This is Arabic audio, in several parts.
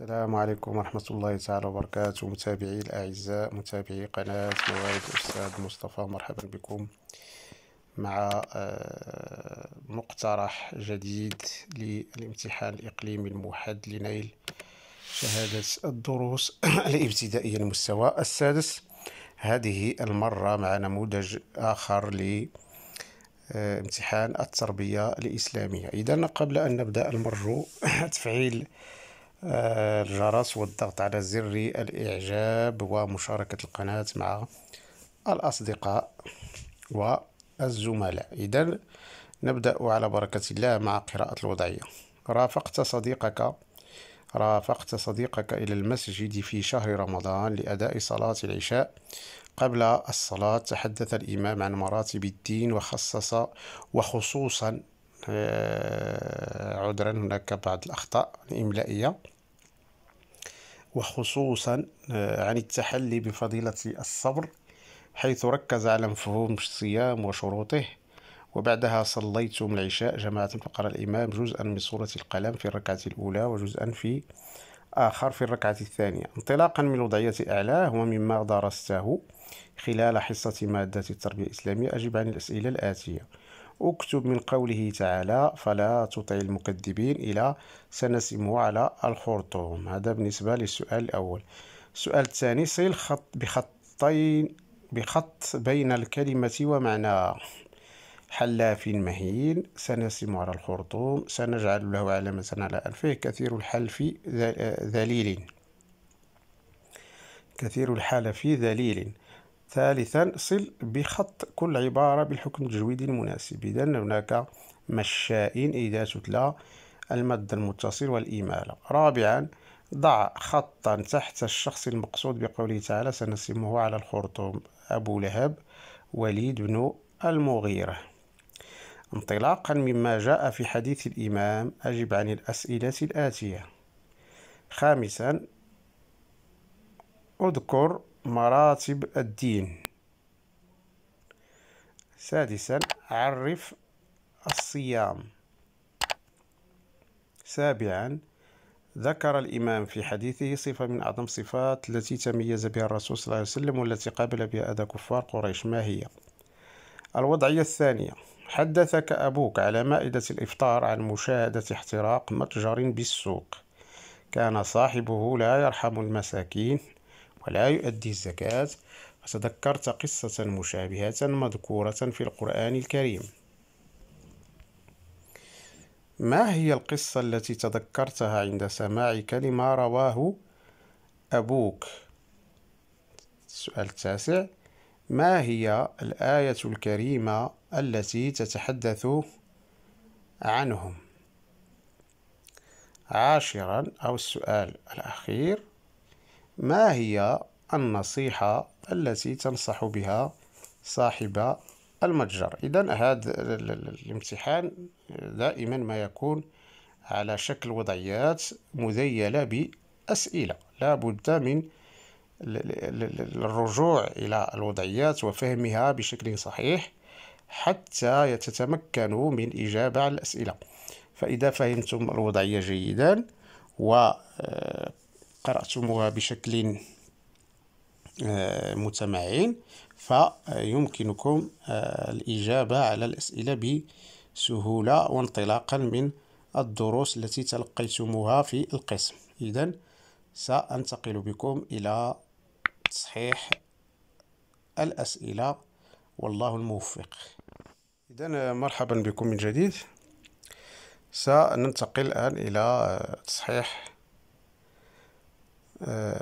السلام عليكم ورحمة الله تعالى وبركاته متابعي الأعزاء متابعي قناة موارد الأستاذ مصطفى مرحبا بكم مع آه، مقترح جديد للامتحان الإقليمي الموحد لنيل شهادة الدروس الابتدائية المستوى السادس هذه المرة مع نموذج آخر ل آه، امتحان التربية الإسلامية إذا قبل أن نبدأ المرجو تفعيل الجرس والضغط على زر الإعجاب ومشاركة القناة مع الأصدقاء والزملاء إذا نبدأ على بركة الله مع قراءة الوضعية رافقت صديقك رافقت صديقك إلى المسجد في شهر رمضان لأداء صلاة العشاء قبل الصلاة تحدث الإمام عن مراتب الدين وخصص وخصوصا آه، عذرا هناك بعض الأخطاء الإملائية وخصوصا آه، عن التحلي بفضيلة الصبر حيث ركز على مفهوم الصيام وشروطه وبعدها صليتم العشاء جماعة فقرأ الإمام جزءا من سورة القلم في الركعة الأولى وجزءا في آخر في الركعة الثانية انطلاقا من وضعية أعلاه ومما درسته خلال حصة مادة التربية الإسلامية أجب عن الأسئلة الآتية اكتب من قوله تعالى فلا تطع المكذبين إلى سنسم على الخرطوم هذا بالنسبة للسؤال الأول السؤال الثاني صل خط بخطين بخط بين الكلمة ومعناها حلاف مهين سنسم على الخرطوم سنجعل له علامة على أنفه كثير الحلف ذليل كثير الحلف ذليل ثالثا صل بخط كل عبارة بالحكم التجويدي المناسب إذا هناك مشائين إذا تتلى المد المتصل والإمالة رابعا ضع خطا تحت الشخص المقصود بقوله تعالى سنسمه على الخرطوم أبو لهب وليد بن المغيرة انطلاقا مما جاء في حديث الإمام أجب عن الأسئلة الآتية خامسا اذكر مراتب الدين سادسا عرف الصيام سابعا ذكر الإمام في حديثه صفة من أعظم الصفات التي تميز بها الرسول صلى الله عليه وسلم والتي قابل بها أذى كفار قريش ما هي؟ الوضعية الثانية حدثك أبوك على مائدة الإفطار عن مشاهدة احتراق متجر بالسوق كان صاحبه لا يرحم المساكين ولا يؤدي الزكاة فتذكرت قصة مشابهة مذكورة في القرآن الكريم ما هي القصة التي تذكرتها عند سماعك لما رواه أبوك؟ السؤال التاسع ما هي الآية الكريمة التي تتحدث عنهم؟ عاشرا أو السؤال الأخير ما هي النصيحة التي تنصح بها صاحب المتجر إذا هذا الامتحان دائما ما يكون على شكل وضعيات مذيلة بأسئلة لا بد من الرجوع إلى الوضعيات وفهمها بشكل صحيح حتى تتمكنوا من إجابة على الأسئلة فإذا فهمتم الوضعية جيدا و آه، قرأتموها بشكل آه، متمعن فيمكنكم آه، الإجابة على الأسئلة بسهولة وانطلاقا من الدروس التي تلقيتموها في القسم إذا سأنتقل بكم إلى تصحيح الأسئلة والله الموفق إذا آه، مرحبا بكم من جديد سننتقل الآن إلى تصحيح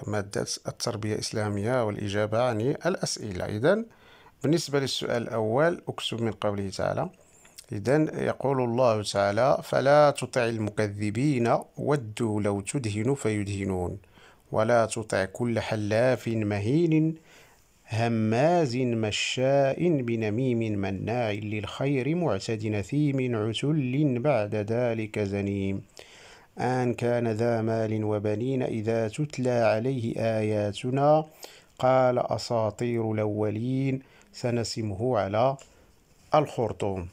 مادة التربية الإسلامية والإجابة عن الأسئلة إذا بالنسبة للسؤال الأول أكسب من قوله تعالى إذا يقول الله تعالى فلا تطع المكذبين ودوا لو تدهن فيدهنون ولا تطع كل حلاف مهين هماز مشاء بنميم مناع للخير معتد نثيم عتل بعد ذلك زنيم أن كان ذا مال وبنين إذا تتلى عليه آياتنا قال أساطير الأولين سنسمه على الخرطوم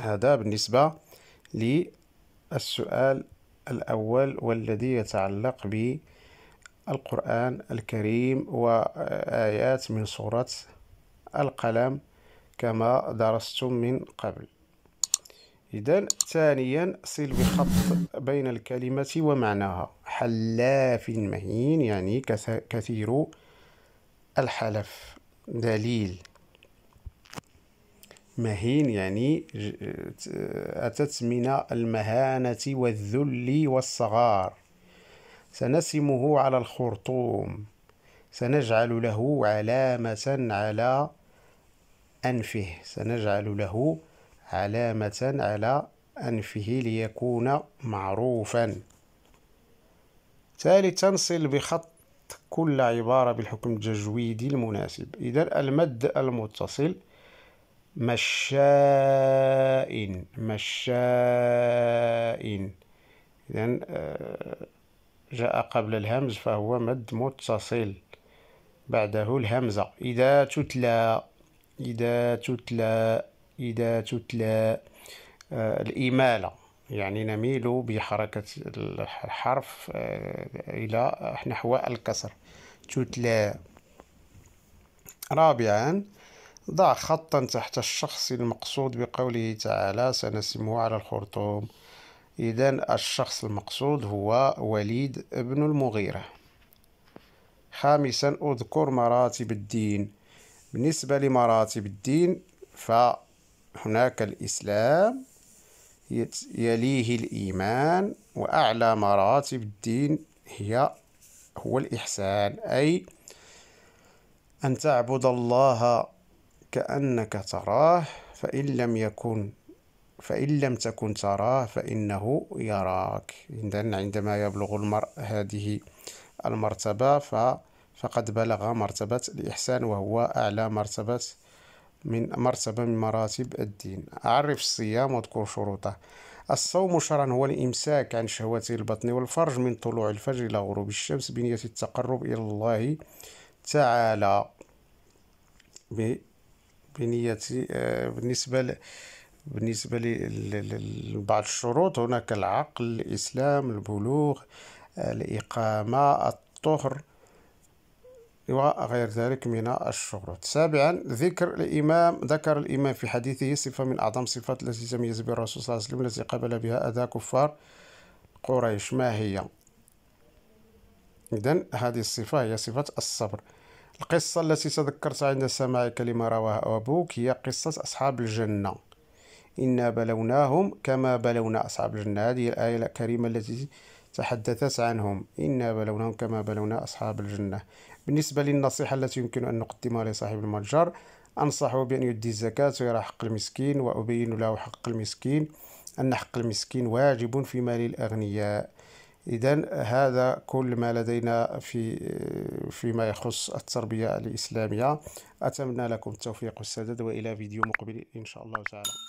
هذا بالنسبة للسؤال الأول والذي يتعلق بالقرآن الكريم وآيات من سورة القلم كما درستم من قبل إذا ثانيا صل بخط بين الكلمة ومعناها حلاف مهين يعني كثير الحلف دليل مهين يعني أتت من المهانة والذل والصغار سنسمه على الخرطوم سنجعل له علامة على أنفه سنجعل له علامة على أنفه ليكون معروفا ثالثا صل بخط كل عبارة بالحكم التجويدي المناسب إذا المد المتصل مشاء مشاء إذا آه، جاء قبل الهمز فهو مد متصل بعده الهمزة إذا تتلى إذا تتلى إذا تتلى آه، الإمالة يعني نميل بحركة الحرف آه، إلى نحو الكسر تتلى رابعا ضع خطا تحت الشخص المقصود بقوله تعالى سنسمه على الخرطوم إذا الشخص المقصود هو وليد بن المغيرة خامسا أذكر مراتب الدين بالنسبة لمراتب الدين ف هناك الإسلام يليه الإيمان وأعلى مراتب الدين هي هو الإحسان أي أن تعبد الله كأنك تراه فإن لم يكن فإن لم تكن تراه فإنه يراك إذن عندما يبلغ المرء هذه المرتبة فقد بلغ مرتبة الإحسان وهو أعلى مرتبة من مرتبة من مراتب الدين أعرف الصيام واذكر شروطه الصوم شرعا هو الإمساك عن شهوات البطن والفرج من طلوع الفجر إلى غروب الشمس بنية التقرب إلى الله تعالى بنية آه، بالنسبة بالنسبة لبعض الشروط هناك العقل الإسلام البلوغ آه، الإقامة الطهر وغير ذلك من الشروط سابعا ذكر الإمام ذكر الإمام في حديثه صفة من أعظم الصفات التي تميز بها الرسول صلى الله عليه وسلم التي قبل بها أذى كفار قريش ما هي إذا هذه الصفة هي صفة الصبر القصة التي تذكرتها عند سماع كلمة رواها أبوك هي قصة أصحاب الجنة إنا بلوناهم كما بلونا أصحاب الجنة هذه الآية الكريمة التي تحدثت عنهم إنا بلوناهم كما بلونا أصحاب الجنة بالنسبة للنصيحة التي يمكن أن نقدمها لصاحب المتجر أنصحه بأن يؤدي الزكاة ويرى حق المسكين وأبين له حق المسكين أن حق المسكين واجب في مال الأغنياء إذا هذا كل ما لدينا في فيما يخص التربية الإسلامية أتمنى لكم التوفيق والسداد وإلى فيديو مقبل إن شاء الله تعالى